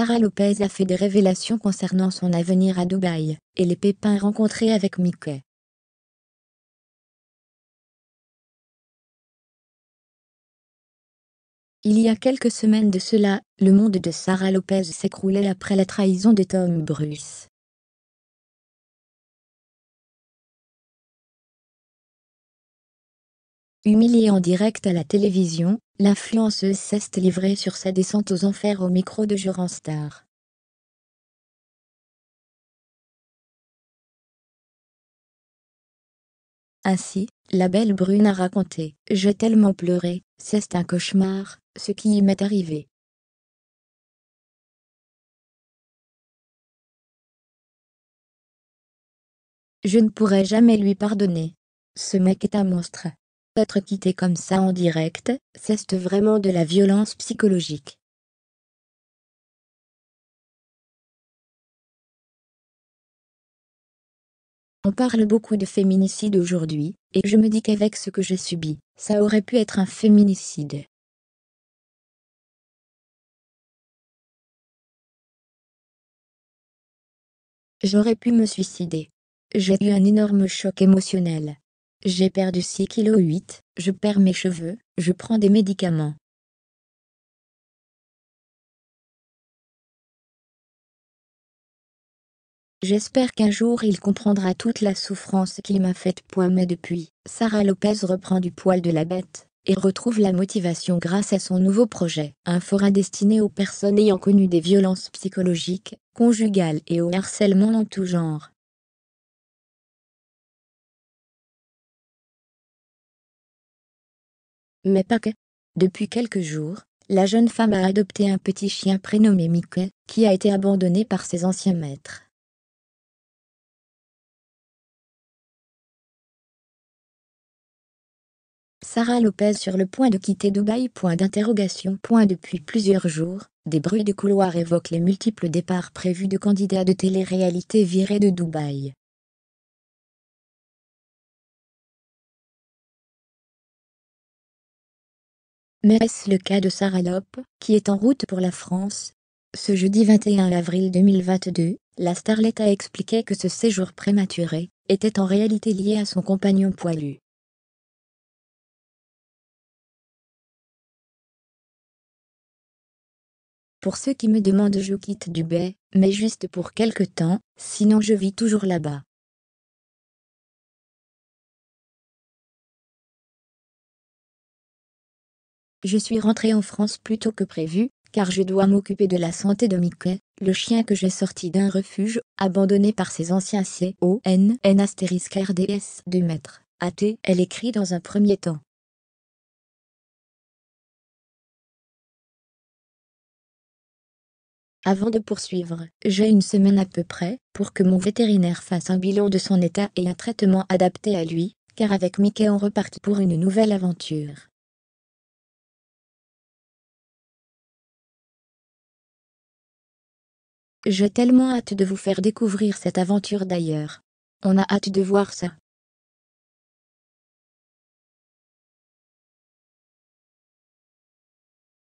Sarah Lopez a fait des révélations concernant son avenir à Dubaï, et les pépins rencontrés avec Mickey. Il y a quelques semaines de cela, le monde de Sarah Lopez s'écroulait après la trahison de Tom Bruce. Humilié en direct à la télévision, L'influenceuse s'est livrée sur sa descente aux enfers au micro de Star. Ainsi, la belle brune a raconté « J'ai tellement pleuré, c'est un cauchemar, ce qui m'est arrivé. Je ne pourrai jamais lui pardonner. Ce mec est un monstre. Être quitté comme ça en direct, c'est vraiment de la violence psychologique. On parle beaucoup de féminicide aujourd'hui, et je me dis qu'avec ce que j'ai subi, ça aurait pu être un féminicide. J'aurais pu me suicider. J'ai eu un énorme choc émotionnel. J'ai perdu 6,8 kg je perds mes cheveux, je prends des médicaments. J'espère qu'un jour il comprendra toute la souffrance qu'il m'a faite. Mais depuis, Sarah Lopez reprend du poil de la bête et retrouve la motivation grâce à son nouveau projet, un forum destiné aux personnes ayant connu des violences psychologiques, conjugales et au harcèlement en tout genre. mais pas que. Depuis quelques jours, la jeune femme a adopté un petit chien prénommé Mickey, qui a été abandonné par ses anciens maîtres. Sarah Lopez sur le point de quitter Dubaï. Point d'interrogation. depuis plusieurs jours, des bruits de couloir évoquent les multiples départs prévus de candidats de télé-réalité virés de Dubaï. Mais est-ce le cas de Sarah Lope, qui est en route pour la France Ce jeudi 21 avril 2022, la starlette a expliqué que ce séjour prématuré était en réalité lié à son compagnon poilu. Pour ceux qui me demandent je quitte Dubaï, mais juste pour quelque temps, sinon je vis toujours là-bas. Je suis rentrée en France plus tôt que prévu, car je dois m'occuper de la santé de Mickey, le chien que j'ai sorti d'un refuge, abandonné par ses anciens O N astérisque RDS 2 mètres, AT, elle écrit dans un premier temps. Avant de poursuivre, j'ai une semaine à peu près pour que mon vétérinaire fasse un bilan de son état et un traitement adapté à lui, car avec Mickey on repart pour une nouvelle aventure. J'ai tellement hâte de vous faire découvrir cette aventure d'ailleurs. On a hâte de voir ça.